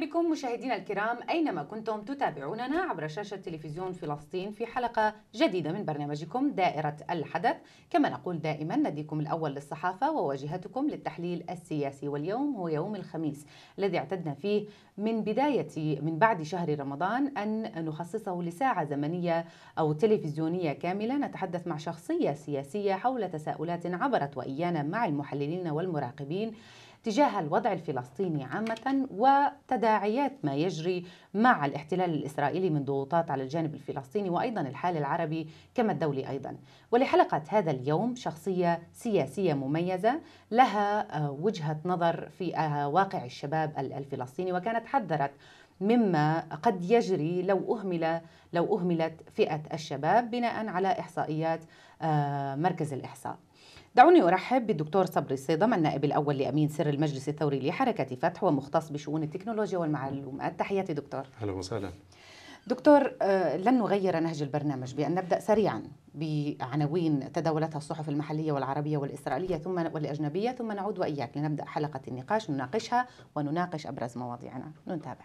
بكم مشاهدينا الكرام أينما كنتم تتابعوننا عبر شاشة تلفزيون فلسطين في حلقة جديدة من برنامجكم دائرة الحدث كما نقول دائما نديكم الأول للصحافة وواجهتكم للتحليل السياسي واليوم هو يوم الخميس الذي اعتدنا فيه من بداية من بعد شهر رمضان أن نخصصه لساعة زمنية أو تلفزيونية كاملة نتحدث مع شخصية سياسية حول تساؤلات عبرت وإيانا مع المحللين والمراقبين تجاه الوضع الفلسطيني عامة وتداعيات ما يجري مع الاحتلال الإسرائيلي من ضغوطات على الجانب الفلسطيني وأيضا الحال العربي كما الدولي أيضا ولحلقة هذا اليوم شخصية سياسية مميزة لها آه، وجهة نظر في آه، واقع الشباب الفلسطيني وكانت حذرت مما قد يجري لو أهمل لو أهملت فئة الشباب بناء على إحصائيات آه، مركز الإحصاء دعوني أرحب بالدكتور صبري الصيدم النائب الأول لأمين سر المجلس الثوري لحركة فتح ومختص بشؤون التكنولوجيا والمعلومات تحياتي دكتور أهلا وسهلا دكتور آه، لن نغير نهج البرنامج بأن نبدأ سريعا بعناوين تداولتها الصحف المحلية والعربية والإسرائيلية ثم والأجنبية ثم نعود وإياك لنبدأ حلقة النقاش نناقشها ونناقش أبرز مواضيعنا نتابع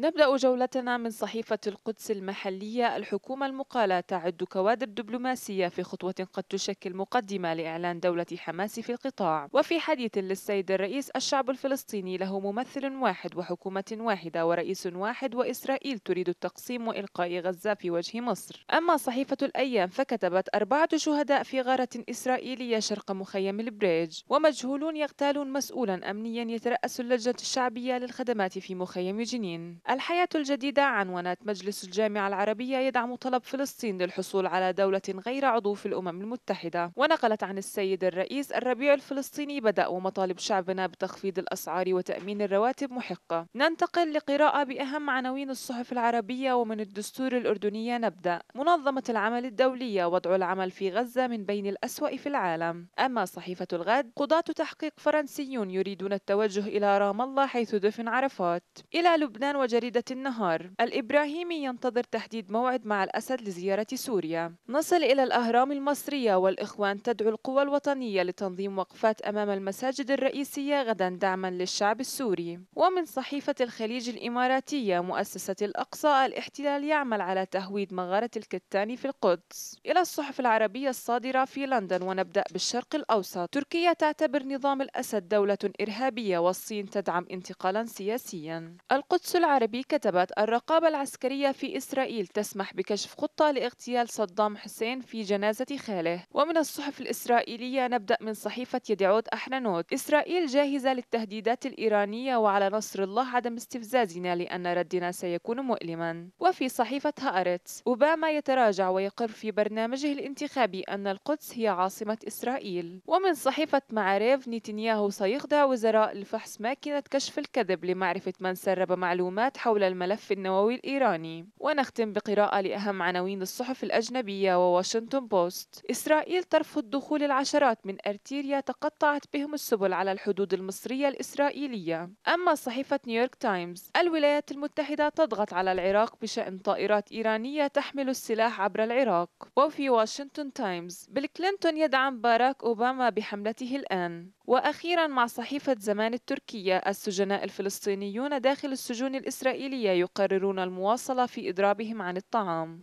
نبدأ جولتنا من صحيفة القدس المحلية الحكومة المقالة تعد كوادر دبلوماسية في خطوة قد تشكل مقدمة لإعلان دولة حماس في القطاع وفي حديث للسيد الرئيس الشعب الفلسطيني له ممثل واحد وحكومة واحدة ورئيس واحد وإسرائيل تريد التقسيم وإلقاء غزة في وجه مصر أما صحيفة الأيام فكتبت أربعة شهداء في غارة إسرائيلية شرق مخيم البريج ومجهولون يغتالون مسؤولا أمنيا يترأس اللجنة الشعبية للخدمات في مخيم جنين الحياة الجديدة عنونت مجلس الجامعة العربية يدعم طلب فلسطين للحصول على دولة غير عضو في الأمم المتحدة ونقلت عن السيد الرئيس الربيع الفلسطيني بدأ ومطالب شعبنا بتخفيض الأسعار وتأمين الرواتب محقة ننتقل لقراءة بأهم عناوين الصحف العربية ومن الدستور الأردنية نبدأ منظمة العمل الدولية وضع العمل في غزة من بين الأسوأ في العالم أما صحيفة الغد قضاة تحقيق فرنسيون يريدون التوجه إلى رام الله حيث دفن عرفات إلى لبنان وجل جريدة النهار الإبراهيمي ينتظر تحديد موعد مع الأسد لزيارة سوريا نصل إلى الأهرام المصرية والإخوان تدعو القوى الوطنية لتنظيم وقفات أمام المساجد الرئيسية غدا دعما للشعب السوري ومن صحيفة الخليج الإماراتية مؤسسة الأقصى الاحتلال يعمل على تهويد مغارة الكتاني في القدس إلى الصحف العربية الصادرة في لندن ونبدأ بالشرق الأوسط تركيا تعتبر نظام الأسد دولة إرهابية والصين تدعم انتقالا سياسيا القدس العربية العربي كتبت الرقابة العسكرية في إسرائيل تسمح بكشف خطة لاغتيال صدام حسين في جنازة خاله ومن الصحف الإسرائيلية نبدأ من صحيفة يدعوت أحنانوت إسرائيل جاهزة للتهديدات الإيرانية وعلى نصر الله عدم استفزازنا لأن ردنا سيكون مؤلما وفي صحيفة هارتس أوباما يتراجع ويقر في برنامجه الانتخابي أن القدس هي عاصمة إسرائيل ومن صحيفة معاريف نتنياهو سيخضع وزراء لفحص ماكينة كشف الكذب لمعرفة من سرب معلومات حول الملف النووي الإيراني ونختم بقراءة لأهم عناوين الصحف الأجنبية وواشنطن بوست إسرائيل ترفض دخول العشرات من أرتيريا تقطعت بهم السبل على الحدود المصرية الإسرائيلية أما صحيفة نيويورك تايمز الولايات المتحدة تضغط على العراق بشأن طائرات إيرانية تحمل السلاح عبر العراق وفي واشنطن تايمز بيل كلينتون يدعم باراك أوباما بحملته الآن وأخيرا مع صحيفة زمان التركية السجناء الفلسطينيون داخل السجون الإسرائيلية يقررون المواصلة في إضرابهم عن الطعام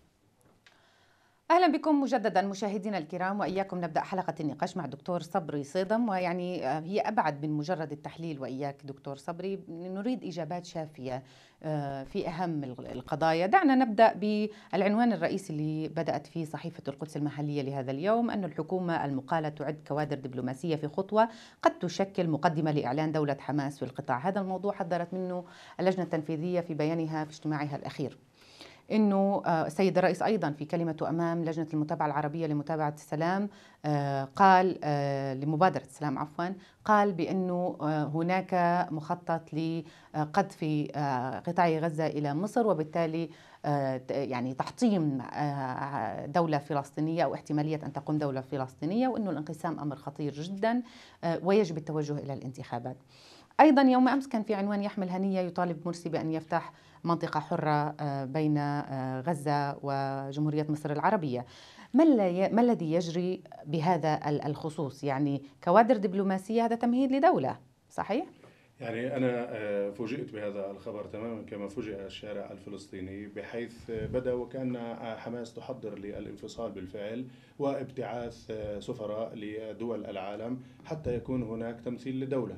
اهلا بكم مجددا مشاهدينا الكرام واياكم نبدا حلقه النقاش مع دكتور صبري صيدم ويعني آه، هي ابعد من مجرد التحليل واياك دكتور صبري نريد اجابات شافيه آه، في أهم القضايا دعنا نبدأ بالعنوان الرئيسي اللي بدأت فيه صحيفة القدس المحلية لهذا اليوم أن الحكومة المقالة تعد كوادر دبلوماسية في خطوة قد تشكل مقدمة لإعلان دولة حماس في القطاع هذا الموضوع حذرت منه اللجنة التنفيذية في بيانها في اجتماعها الأخير انه السيد آه، الرئيس ايضا في كلمته امام لجنه المتابعه العربيه لمتابعه السلام آه، قال آه، لمبادره السلام عفوا قال بانه هناك مخطط لقذف قطاع غزه الى مصر وبالتالي يعني تحطيم دولة فلسطينية أو احتمالية أن تقوم دولة فلسطينية وأنه الانقسام أمر خطير جدا ويجب التوجه إلى الانتخابات أيضا يوم أمس كان في عنوان يحمل هنية يطالب مرسي بأن يفتح منطقة حرة آه، بين آه، غزة وجمهورية مصر العربية ما الذي يجري بهذا الخصوص يعني كوادر دبلوماسية هذا تمهيد لدولة صحيح؟ يعني أنا آه، فوجئت بهذا الخبر تماما كما فوجئ الشارع الفلسطيني بحيث بدا وكأن حماس تحضر للانفصال بالفعل وابتعاث سفراء لدول العالم حتى يكون هناك تمثيل لدولة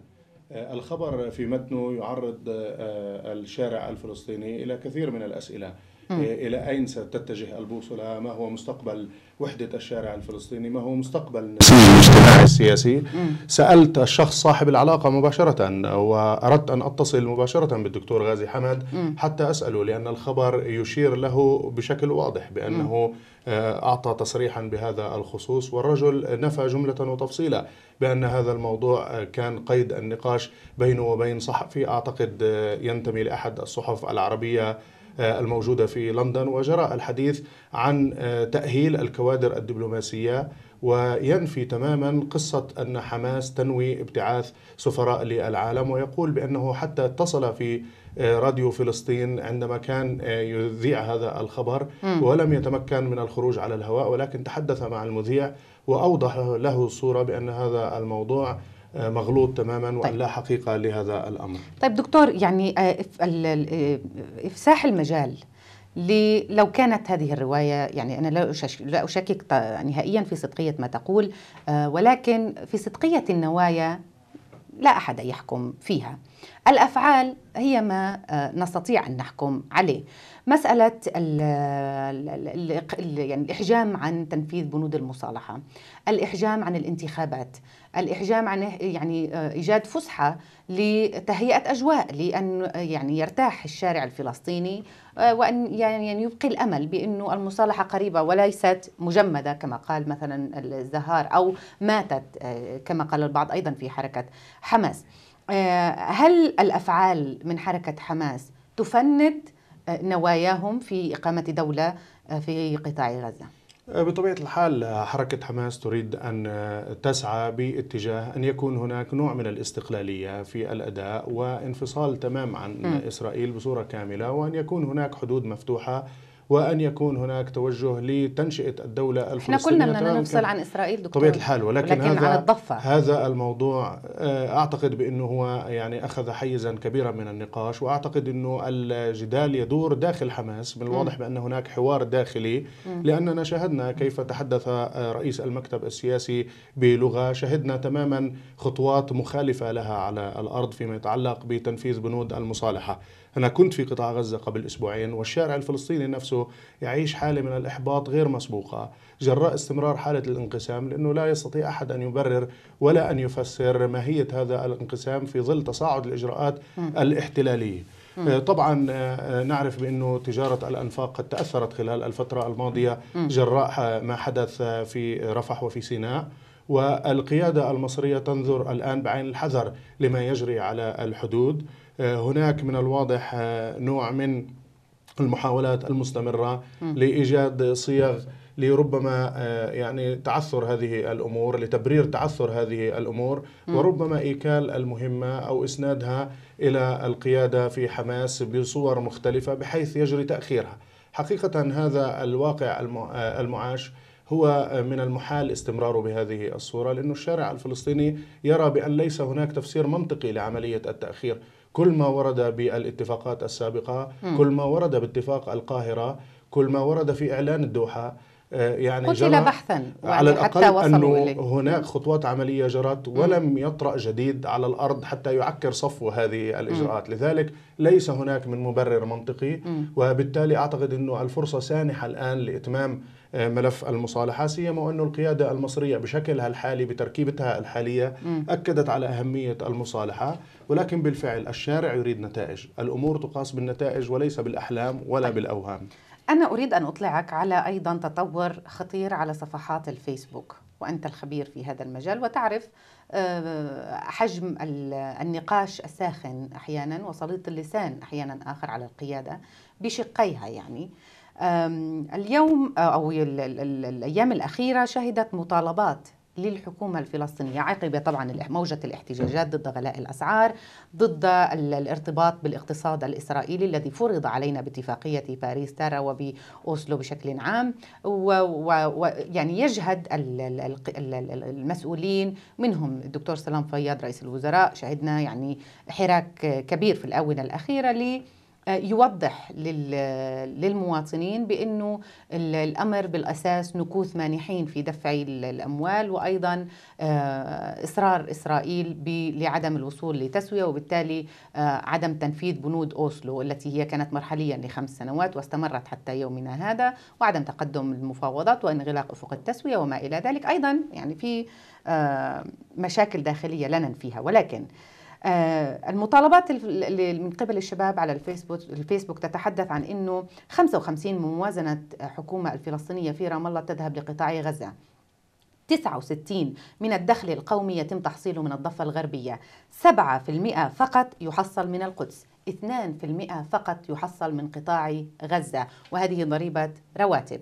آه، الخبر في متنه يعرض آه، آه، الشارع الفلسطيني إلى كثير من الأسئلة إلى أين ستتجه البوصلة ما هو مستقبل وحدة الشارع الفلسطيني ما هو مستقبل المجتمع السياسي سألت الشخص صاحب العلاقة مباشرة وأردت أن أتصل مباشرة بالدكتور غازي حمد حتى أسأله لأن الخبر يشير له بشكل واضح بأنه آه، أعطى تصريحا بهذا الخصوص والرجل نفى جملة وتفصيلا بأن هذا الموضوع آه، كان قيد النقاش بينه وبين صحفي أعتقد آه، ينتمي لأحد الصحف العربية آه، الموجودة في لندن وجرى الحديث عن آه، تأهيل الكوادر الدبلوماسية وينفي تماما قصة أن حماس تنوي ابتعاث سفراء للعالم ويقول بأنه حتى اتصل في آه، راديو فلسطين عندما كان يذيع هذا الخبر ولم يتمكن من الخروج على الهواء ولكن تحدث مع المذيع وأوضح له الصورة بأن هذا الموضوع آه، مغلوط تماما وان طيب. لا حقيقه لهذا الامر. طيب دكتور يعني آه، آه، افساح المجال لو كانت هذه الرواية يعني أنا لا أشكك, لا أشكك نهائيا في صدقية ما تقول ولكن في صدقية النوايا لا أحد يحكم فيها الافعال هي ما آه، نستطيع ان نحكم عليه مساله يعني الاحجام عن تنفيذ بنود المصالحه الاحجام عن الانتخابات الاحجام عن يعني آه، ايجاد فسحه لتهيئه اجواء لان آه، يعني يرتاح الشارع الفلسطيني وان يعني،, يعني يبقي الامل بانه المصالحه قريبه وليست مجمده كما قال مثلا الزهار او ماتت كما قال البعض ايضا في حركه حماس آه، هل الافعال من حركه حماس تفند آه، نواياهم في اقامه دوله آه، في قطاع غزه؟ بطبيعة الحال حركة حماس تريد أن تسعى باتجاه أن يكون هناك نوع من الاستقلالية في الأداء وانفصال تمام عن م. إسرائيل بصورة كاملة وأن يكون هناك حدود مفتوحة وأن يكون هناك توجه لتنشئة الدولة الفلسطينية احنا كلنا بدنا نفصل عن إسرائيل دكتور طبيعة الحال ولكن, ولكن هذا على الضفة. هذا الموضوع آه، أعتقد بأنه هو يعني أخذ حيزا كبيرا من النقاش وأعتقد أنه الجدال يدور داخل حماس من الواضح بأن هناك حوار داخلي لأننا شاهدنا كيف تحدث آه، رئيس المكتب السياسي بلغة شهدنا تماما خطوات مخالفة لها على الأرض فيما يتعلق بتنفيذ بنود المصالحة أنا كنت في قطاع غزة قبل أسبوعين والشارع الفلسطيني نفسه يعيش حالة من الإحباط غير مسبوقة جراء استمرار حالة الانقسام لأنه لا يستطيع أحد أن يبرر ولا أن يفسر ماهية هذا الانقسام في ظل تصاعد الإجراءات الاحتلالية آه، طبعا آه، نعرف بانه تجاره الانفاق قد تاثرت خلال الفتره الماضيه جراء ما حدث في رفح وفي سيناء والقياده المصريه تنظر الان بعين الحذر لما يجري على الحدود آه، هناك من الواضح آه، نوع من المحاولات المستمرة لإيجاد صيغ لربما آه، يعني تعثر هذه الامور لتبرير تعثر هذه الامور وربما ايكال المهمه او اسنادها الى القياده في حماس بصور مختلفه بحيث يجري تاخيرها. حقيقه هذا الواقع المعاش هو من المحال استمراره بهذه الصوره لانه الشارع الفلسطيني يرى بان ليس هناك تفسير منطقي لعمليه التاخير كل ما ورد بالاتفاقات السابقة كل ما ورد باتفاق القاهرة كل ما ورد في إعلان الدوحة آه، يعني جرى بحثا على يعني الأقل حتى أنه إليه. هناك خطوات عملية جرت ولم م. يطرأ جديد على الأرض حتى يعكر صفو هذه الإجراءات م. لذلك ليس هناك من مبرر منطقي م. وبالتالي أعتقد أنه الفرصة سانحة الآن لإتمام آه، ملف المصالحه سيما وانه القياده المصريه بشكلها الحالي بتركيبتها الحاليه اكدت على اهميه المصالحه ولكن بالفعل الشارع يريد نتائج الامور تقاس بالنتائج وليس بالاحلام ولا طيب. بالاوهام انا اريد ان اطلعك على ايضا تطور خطير على صفحات الفيسبوك وانت الخبير في هذا المجال وتعرف آه، حجم النقاش الساخن احيانا وسليط اللسان احيانا اخر على القياده بشقيها يعني اليوم أو الأيام الأخيرة شهدت مطالبات للحكومة الفلسطينية عقب طبعا موجة الاحتجاجات ضد غلاء الأسعار ضد الارتباط بالاقتصاد الإسرائيلي الذي فرض علينا باتفاقية باريس تارا وبأوسلو بشكل عام ويعني يجهد المسؤولين منهم الدكتور سلام فياض رئيس الوزراء شهدنا يعني حراك كبير في الآونة الأخيرة لي آه، يوضح للمواطنين بأنه الأمر بالأساس نكوث مانحين في دفع الأموال وأيضا آه، إصرار إسرائيل لعدم الوصول لتسوية وبالتالي آه، عدم تنفيذ بنود أوسلو التي هي كانت مرحليا لخمس سنوات واستمرت حتى يومنا هذا وعدم تقدم المفاوضات وانغلاق أفق التسوية وما إلى ذلك أيضا يعني في مشاكل داخلية لا ننفيها ولكن آه، المطالبات اللي من قبل الشباب على الفيسبوك الفيسبوك تتحدث عن انه 55 من موازنه حكومه الفلسطينيه في رام الله تذهب لقطاع غزه 69 من الدخل القومي يتم تحصيله من الضفة الغربية 7% فقط يحصل من القدس 2% فقط يحصل من قطاع غزة وهذه ضريبة رواتب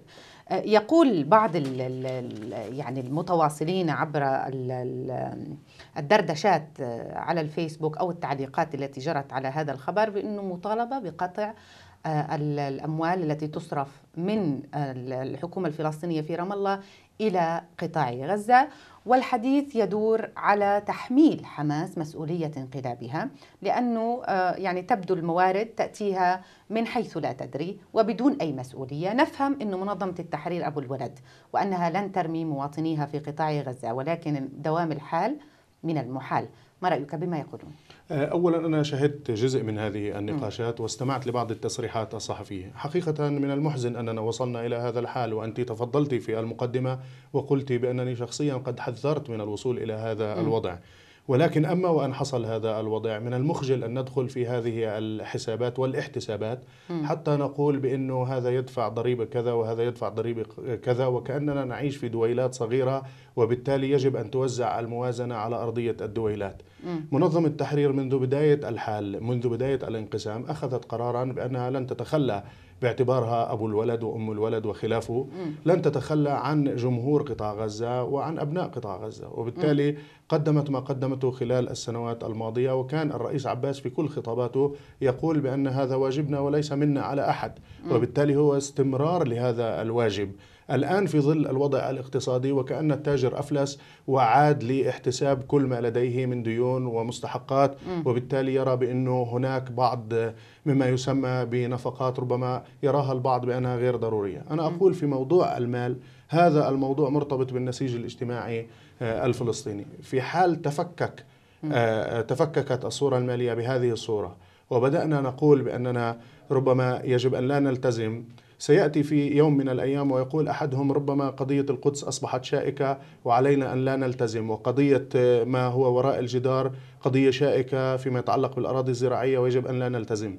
يقول بعض الـ الـ يعني المتواصلين عبر الـ الدردشات على الفيسبوك او التعليقات التي جرت على هذا الخبر بانه مطالبه بقطع آه، الاموال التي تصرف من الحكومه الفلسطينيه في رام الله إلى قطاع غزة والحديث يدور على تحميل حماس مسؤولية انقلابها لأنه آه، يعني تبدو الموارد تأتيها من حيث لا تدري وبدون أي مسؤولية نفهم أن منظمة التحرير أبو الولد وأنها لن ترمي مواطنيها في قطاع غزة ولكن دوام الحال من المحال ما رأيك بما يقولون؟ آه، أولا أنا شهدت جزء من هذه النقاشات واستمعت لبعض التصريحات الصحفية حقيقة من المحزن أننا وصلنا إلى هذا الحال وأنت تفضلت في المقدمة وقلت بأنني شخصيا قد حذرت من الوصول إلى هذا الوضع ولكن أما وأن حصل هذا الوضع من المخجل أن ندخل في هذه الحسابات والاحتسابات حتى نقول بأنه هذا يدفع ضريبة كذا وهذا يدفع ضريبة كذا وكأننا نعيش في دويلات صغيرة وبالتالي يجب أن توزع الموازنة على أرضية الدويلات منظمة التحرير منذ بداية الحال منذ بداية الانقسام أخذت قرارا بأنها لن تتخلى باعتبارها أبو الولد وأم الولد وخلافه لن تتخلى عن جمهور قطاع غزة وعن أبناء قطاع غزة وبالتالي قدمت ما قدمته خلال السنوات الماضية وكان الرئيس عباس في كل خطاباته يقول بأن هذا واجبنا وليس منا على أحد وبالتالي هو استمرار لهذا الواجب الآن في ظل الوضع الاقتصادي وكأن التاجر أفلس وعاد لاحتساب كل ما لديه من ديون ومستحقات وبالتالي يرى بأنه هناك بعض مما يسمى بنفقات ربما يراها البعض بأنها غير ضرورية أنا أقول في موضوع المال هذا الموضوع مرتبط بالنسيج الاجتماعي آه، الفلسطيني في حال تفكك آه، تفككت الصورة المالية بهذه الصورة وبدأنا نقول بأننا ربما يجب أن لا نلتزم سيأتي في يوم من الأيام ويقول أحدهم ربما قضية القدس أصبحت شائكة وعلينا أن لا نلتزم وقضية آه، ما هو وراء الجدار قضية شائكة فيما يتعلق بالأراضي الزراعية ويجب أن لا نلتزم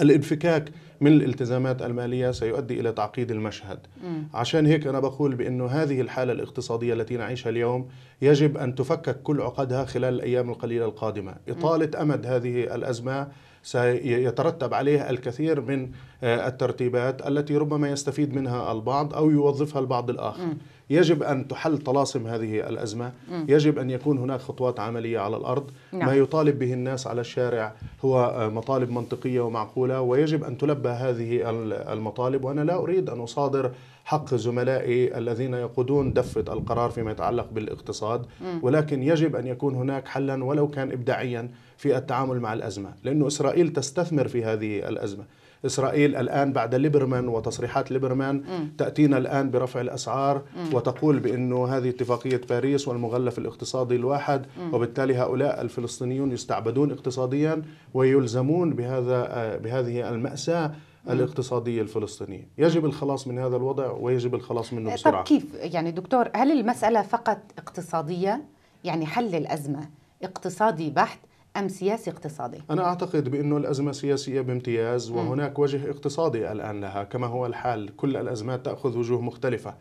الانفكاك من الالتزامات المالية سيؤدي إلى تعقيد المشهد م. عشان هيك أنا بقول بأنه هذه الحالة الاقتصادية التي نعيشها اليوم يجب أن تفكك كل عقدها خلال الأيام القليلة القادمة إطالة أمد هذه الأزمة سيترتب عليه الكثير من آه، الترتيبات التي ربما يستفيد منها البعض أو يوظفها البعض الآخر يجب أن تحل طلاسم هذه الأزمة يجب أن يكون هناك خطوات عملية على الأرض نعم. ما يطالب به الناس على الشارع هو آه، مطالب منطقية ومعقولة ويجب أن تلبى هذه المطالب وأنا لا أريد أن أصادر حق زملائي الذين يقودون دفة القرار فيما يتعلق بالاقتصاد ولكن يجب أن يكون هناك حلا ولو كان إبداعيا في التعامل مع الأزمة لأن إسرائيل تستثمر في هذه الأزمة إسرائيل الآن بعد ليبرمان وتصريحات ليبرمان تأتينا الآن برفع الأسعار وتقول بأنه هذه اتفاقية باريس والمغلف الاقتصادي الواحد وبالتالي هؤلاء الفلسطينيون يستعبدون اقتصاديا ويلزمون بهذا بهذه المأساة الاقتصاديه الفلسطينيه، يجب الخلاص من هذا الوضع ويجب الخلاص منه بسرعه. طب كيف يعني دكتور هل المساله فقط اقتصاديه؟ يعني حل الازمه اقتصادي بحت أم سياسي اقتصادي؟ أنا أعتقد بأنه الأزمة سياسية بامتياز وهناك وجه اقتصادي الآن لها كما هو الحال كل الأزمات تأخذ وجوه مختلفة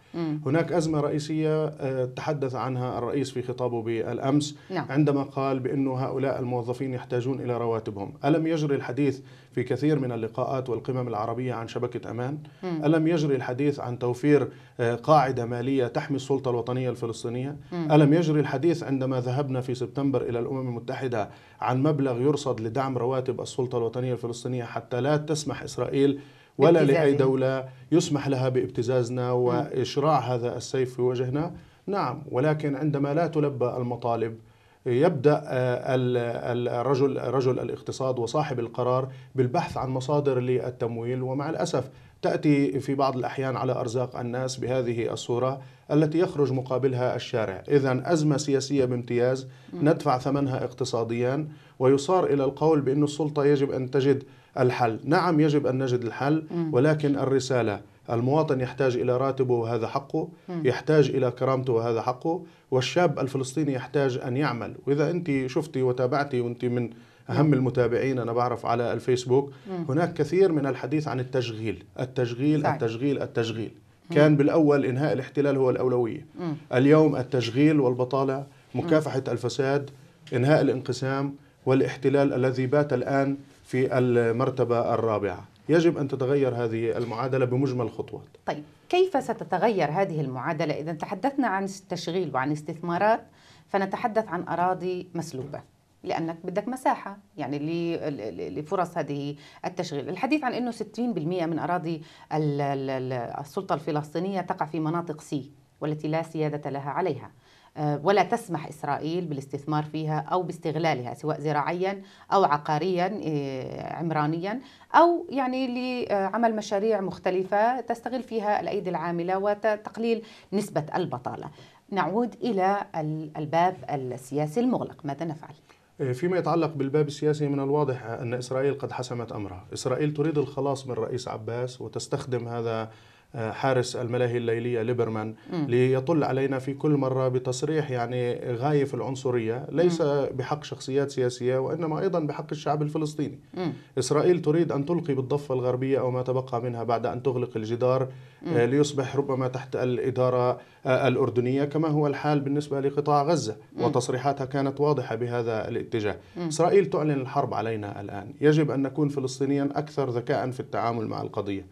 هناك أزمة رئيسية آه، تحدث عنها الرئيس في خطابه بالأمس نعم. عندما قال بأنه هؤلاء الموظفين يحتاجون إلى رواتبهم ألم يجري الحديث في كثير من اللقاءات والقمم العربية عن شبكة أمان م. ألم يجري الحديث عن توفير آه، قاعدة مالية تحمي السلطة الوطنية الفلسطينية م. ألم يجري الحديث عندما ذهبنا في سبتمبر إلى الأمم المتحدة عن مبلغ يرصد لدعم رواتب السلطة الوطنية الفلسطينية حتى لا تسمح إسرائيل ولا لأي دولة يسمح لها بابتزازنا وإشراع هذا السيف في وجهنا نعم ولكن عندما لا تلبى المطالب يبدا آه، الرجل رجل الاقتصاد وصاحب القرار بالبحث عن مصادر للتمويل ومع الاسف تاتي في بعض الاحيان على ارزاق الناس بهذه الصوره التي يخرج مقابلها الشارع، اذا ازمه سياسيه بامتياز ندفع ثمنها اقتصاديا ويصار الى القول بان السلطه يجب ان تجد الحل، نعم يجب ان نجد الحل ولكن الرساله المواطن يحتاج إلى راتبه وهذا حقه يحتاج إلى كرامته وهذا حقه والشاب الفلسطيني يحتاج أن يعمل وإذا أنت شفتي وتابعتي وأنت من أهم المتابعين أنا بعرف على الفيسبوك هناك كثير من الحديث عن التشغيل التشغيل التشغيل التشغيل كان بالأول إنهاء الاحتلال هو الأولوية اليوم التشغيل والبطالة مكافحة الفساد إنهاء الانقسام والاحتلال الذي بات الآن في المرتبة الرابعة يجب أن تتغير هذه المعادلة بمجمل الخطوات طيب كيف ستتغير هذه المعادلة إذا تحدثنا عن التشغيل وعن استثمارات فنتحدث عن أراضي مسلوبة لأنك بدك مساحة يعني لفرص هذه التشغيل الحديث عن أنه 60% من أراضي السلطة الفلسطينية تقع في مناطق سي والتي لا سيادة لها عليها آه، ولا تسمح إسرائيل بالاستثمار فيها أو باستغلالها سواء زراعيا أو عقاريا آه، عمرانيا أو يعني لعمل مشاريع مختلفة تستغل فيها الأيدي العاملة وتقليل نسبة البطالة نعود إلى الباب السياسي المغلق ماذا نفعل؟ آه، فيما يتعلق بالباب السياسي من الواضح أن إسرائيل قد حسمت أمرها إسرائيل تريد الخلاص من الرئيس عباس وتستخدم هذا حارس الملاهي الليليه ليبرمان ليطل علينا في كل مره بتصريح يعني غاية في العنصريه ليس بحق شخصيات سياسيه وانما ايضا بحق الشعب الفلسطيني. اسرائيل تريد ان تلقي بالضفه الغربيه او ما تبقى منها بعد ان تغلق الجدار آه، ليصبح ربما تحت الاداره آه، الاردنيه كما هو الحال بالنسبه لقطاع غزه وتصريحاتها كانت واضحه بهذا الاتجاه. اسرائيل تعلن الحرب علينا الان، يجب ان نكون فلسطينيا اكثر ذكاء في التعامل مع القضيه.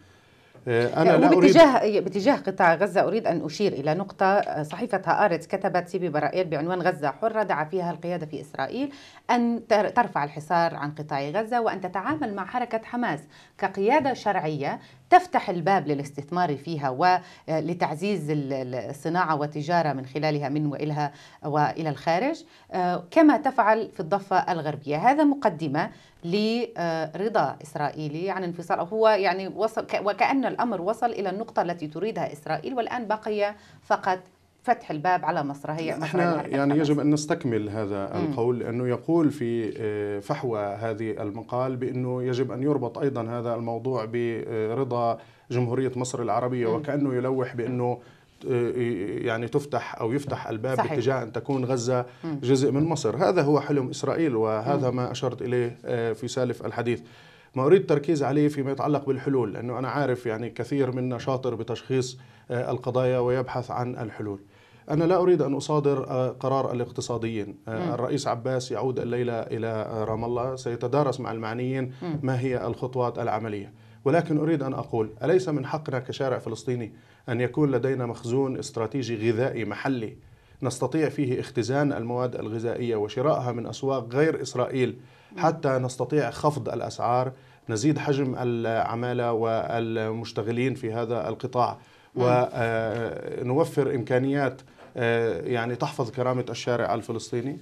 آه، أنا آه، لا باتجاه أريد باتجاه قطاع غزة أريد أن أشير إلى نقطة آه، صحيفة هارتس كتبت سيبي برائيل بعنوان غزة حرة دعا فيها القيادة في إسرائيل أن ترفع الحصار عن قطاع غزة وأن تتعامل مع حركة حماس كقيادة شرعية تفتح الباب للاستثمار فيها ولتعزيز آه، الصناعة والتجارة من خلالها من وإلها وإلى الخارج آه، كما تفعل في الضفة الغربية هذا مقدمة لرضا آه، إسرائيلي عن انفصال هو يعني وصل وكأن الأمر وصل إلى النقطة التي تريدها إسرائيل والآن بقي فقط فتح الباب على مصر هي مصر احنا يعني يجب ان نستكمل هذا القول لانه يقول في آه، فحوى هذه المقال بانه يجب ان يربط ايضا هذا الموضوع برضا جمهوريه مصر العربيه وكانه يلوح بانه آه، يعني تفتح او يفتح الباب صحيح. باتجاه ان تكون غزه جزء من مصر، هذا هو حلم اسرائيل وهذا ما اشرت اليه آه، في سالف الحديث. ما اريد التركيز عليه فيما يتعلق بالحلول لانه انا عارف يعني كثير منا شاطر بتشخيص القضايا ويبحث عن الحلول. أنا لا أريد أن أصادر آه، قرار الاقتصاديين آه، الرئيس عباس يعود الليلة إلى آه، رام الله سيتدارس مع المعنيين ما هي الخطوات العملية ولكن أريد أن أقول أليس من حقنا كشارع فلسطيني أن يكون لدينا مخزون استراتيجي غذائي محلي نستطيع فيه اختزان المواد الغذائية وشرائها من أسواق غير إسرائيل حتى نستطيع خفض الأسعار نزيد حجم العمالة والمشتغلين في هذا القطاع ونوفر إمكانيات آه، يعني تحفظ كرامة الشارع الفلسطيني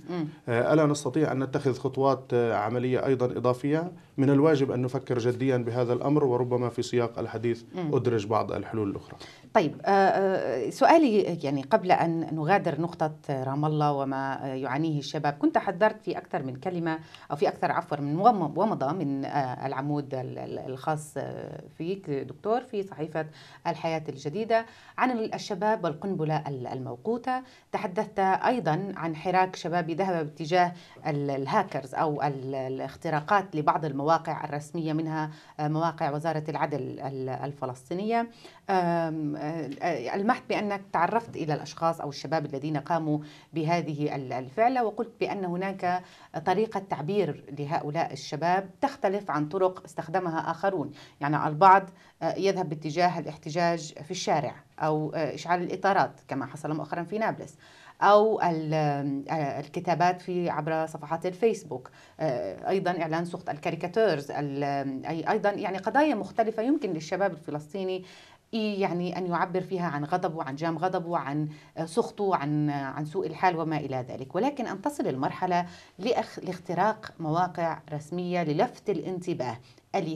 آه، ألا نستطيع أن نتخذ خطوات آه، عملية أيضا إضافية من الواجب أن نفكر جديا بهذا الأمر وربما في سياق الحديث أدرج بعض الحلول الأخرى طيب سؤالي يعني قبل أن نغادر نقطة رام الله وما يعانيه الشباب كنت حذرت في أكثر من كلمة أو في أكثر عفوا من ومضة من العمود الخاص فيك دكتور في صحيفة الحياة الجديدة عن الشباب والقنبلة الموقوت غوتا تحدثت أيضا عن حراك شباب ذهب باتجاه الهاكرز أو الاختراقات لبعض المواقع الرسمية منها مواقع وزارة العدل الفلسطينية آه، ألمحت بأنك تعرفت إلى الأشخاص أو الشباب الذين قاموا بهذه الفعلة وقلت بأن هناك طريقة تعبير لهؤلاء الشباب تختلف عن طرق استخدمها آخرون يعني البعض آه، يذهب باتجاه الاحتجاج في الشارع أو آه، إشعال الإطارات كما حصل مؤخرا في نابلس او الكتابات في عبر صفحات الفيسبوك ايضا اعلان سقط الكاريكاتيرز ايضا يعني قضايا مختلفه يمكن للشباب الفلسطيني إيه يعني أن يعبر فيها عن غضبه عن جام غضبه عن آه، سخطه عن, آه، عن سوء الحال وما إلى ذلك ولكن أن تصل المرحلة لأخ... لاختراق مواقع رسمية للفت الانتباه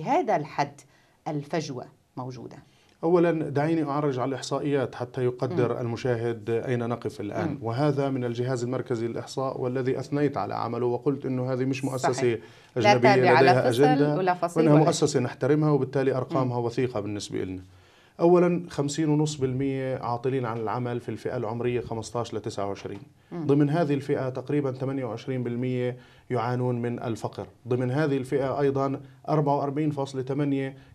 هذا الحد الفجوة موجودة اولا دعيني اعرج على الاحصائيات حتى يقدر م. المشاهد اين نقف الان م. وهذا من الجهاز المركزي للاحصاء والذي اثنيت على عمله وقلت انه هذه مش مؤسسه صحيح. اجنبيه لا لديها اجنده ولا فصل وانها ولا مؤسسه نحترمها وبالتالي ارقامها م. وثيقه بالنسبه لنا اولا 50.5% عاطلين عن العمل في الفئه العمريه 15 ل 29 م. ضمن هذه الفئه تقريبا 28% يعانون من الفقر ضمن هذه الفئه ايضا 44.8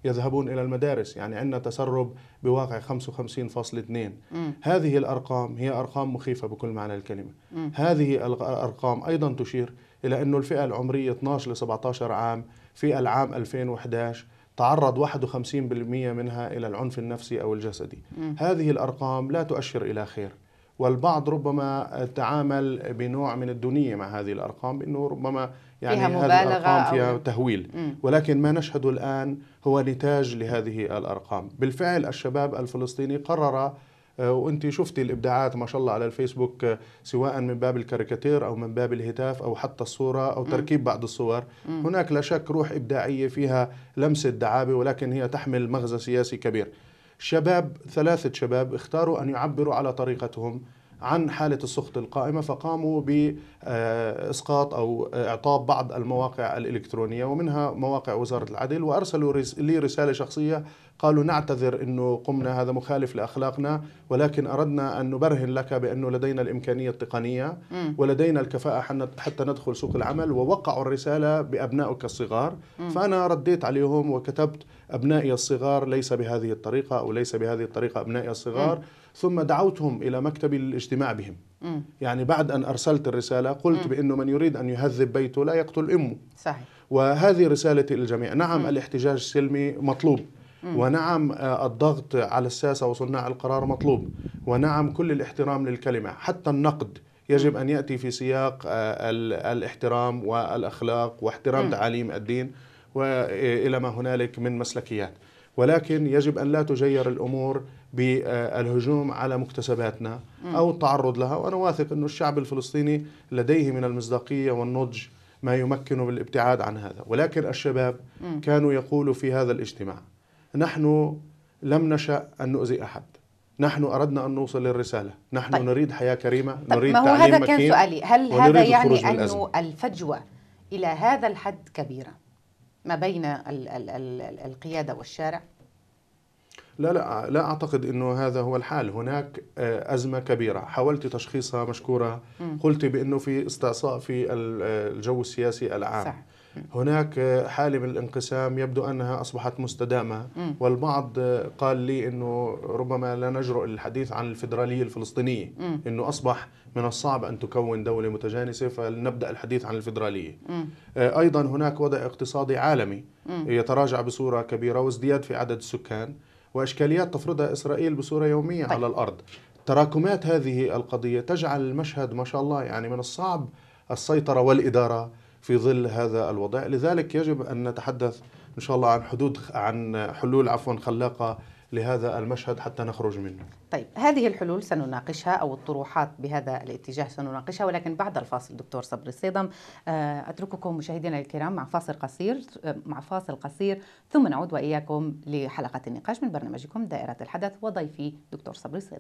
يذهبون الى المدارس يعني عندنا تسرب بواقع 55.2 هذه الارقام هي ارقام مخيفه بكل معنى الكلمه م. هذه الارقام ايضا تشير الى انه الفئه العمريه 12 ل 17 عام في العام 2011 تعرض 51% منها الى العنف النفسي او الجسدي. م. هذه الارقام لا تؤشر الى خير. والبعض ربما تعامل بنوع من الدونيه مع هذه الارقام بانه ربما يعني فيها مبالغة هذه الارقام فيها أو... تهويل م. ولكن ما نشهده الان هو نتاج لهذه الارقام بالفعل الشباب الفلسطيني قرر آه، وانت شفتي الابداعات ما شاء الله على الفيسبوك آه، سواء من باب الكاريكاتير او من باب الهتاف او حتى الصوره او تركيب بعض الصور هناك لا شك روح ابداعيه فيها لمسه دعابه ولكن هي تحمل مغزى سياسي كبير شباب ثلاثه شباب اختاروا ان يعبروا على طريقتهم عن حالة السخط القائمة فقاموا بإسقاط أو إعطاب بعض المواقع الإلكترونية ومنها مواقع وزارة العدل وأرسلوا لي رسالة شخصية قالوا نعتذر أنه قمنا هذا مخالف لأخلاقنا ولكن أردنا أن نبرهن لك بأنه لدينا الإمكانية التقنية ولدينا الكفاءة حتى ندخل سوق العمل ووقعوا الرسالة بأبنائك الصغار فأنا رديت عليهم وكتبت أبنائي الصغار ليس بهذه الطريقة أو ليس بهذه الطريقة أبنائي الصغار ثم دعوتهم إلى مكتب الاجتماع بهم يعني بعد أن أرسلت الرسالة قلت بأنه من يريد أن يهذب بيته لا يقتل أمه صحيح. وهذه رسالتي للجميع نعم الاحتجاج السلمي مطلوب ونعم آه، الضغط على الساسة وصناع القرار مطلوب ونعم كل الاحترام للكلمة حتى النقد يجب أن يأتي في سياق آه، الاحترام والأخلاق واحترام تعاليم الدين وإلى ما هنالك من مسلكيات ولكن يجب أن لا تجير الأمور بالهجوم على مكتسباتنا أو التعرض لها وأنا واثق أن الشعب الفلسطيني لديه من المصداقية والنضج ما يمكنه بالابتعاد عن هذا ولكن الشباب كانوا يقولوا في هذا الاجتماع نحن لم نشأ أن نؤذي أحد نحن أردنا أن نوصل للرسالة نحن طيب. نريد حياة كريمة طيب نريد ما هو تعليم هذا مكين كان سؤالي هل هذا يعني أنه الفجوة إلى هذا الحد كبيرة ما بين ال ال ال القيادة والشارع لا لا لا اعتقد انه هذا هو الحال هناك آه، ازمه كبيره حاولت تشخيصها مشكوره قلت بانه في استعصاء في آه، الجو السياسي العام صح. هناك آه، حالة من الانقسام يبدو أنها أصبحت مستدامة والبعض قال لي أنه ربما لا نجرؤ الحديث عن الفدراليه الفلسطينية أنه أصبح من الصعب أن تكون دولة متجانسة فلنبدأ الحديث عن الفدراليه أيضا هناك وضع اقتصادي عالمي يتراجع بصورة كبيرة وازدياد في عدد السكان وإشكاليات تفرضها إسرائيل بصورة يومية طيب. على الأرض تراكمات هذه القضية تجعل المشهد ما شاء الله يعني من الصعب السيطرة والإدارة في ظل هذا الوضع لذلك يجب أن نتحدث إن شاء الله عن حدود عن حلول عفوا خلاقة لهذا المشهد حتى نخرج منه طيب هذه الحلول سنناقشها أو الطروحات بهذا الاتجاه سنناقشها ولكن بعد الفاصل دكتور صبري الصيدم آه، أترككم مشاهدينا الكرام مع فاصل قصير آه، مع فاصل قصير ثم نعود وإياكم لحلقة النقاش من برنامجكم دائرة الحدث وضيفي دكتور صبري الصيدم